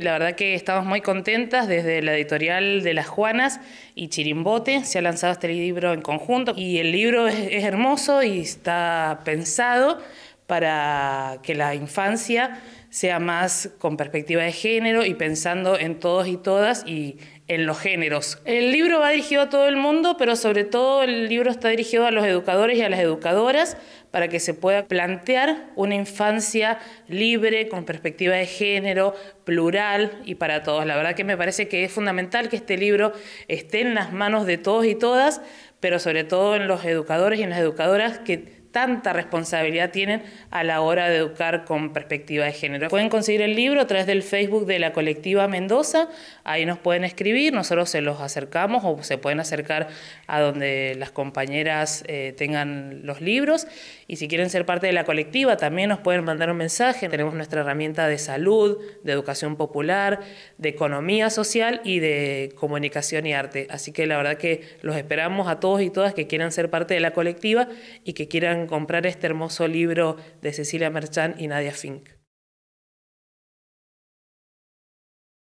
La verdad que estamos muy contentas desde la editorial de Las Juanas y Chirimbote. Se ha lanzado este libro en conjunto y el libro es, hermoso y está pensado para que la infancia sea más con perspectiva de género y pensando en todos y todas y en los géneros. El libro va dirigido a todo el mundo, pero sobre todo el libro está dirigido a los educadores y a las educadoras para que se pueda plantear una infancia libre, con perspectiva de género, plural y para todos. La verdad que me parece que es fundamental que este libro esté en las manos de todos y todas, pero sobre todo en los educadores y en las educadoras que tanta responsabilidad tienen a la hora de educar con perspectiva de género. Pueden conseguir el libro a través del Facebook de la colectiva Mendoza, ahí nos pueden escribir, nosotros se los acercamos o se pueden acercar a donde las compañeras eh, tengan los libros y si quieren ser parte de la colectiva también nos pueden mandar un mensaje, tenemos nuestra herramienta de salud, de educación popular, de economía social y de comunicación y arte, así que la verdad que los esperamos a todos y todas que quieran ser parte de la colectiva y que quieran comprar este hermoso libro de Cecilia Merchán y Nadia Fink.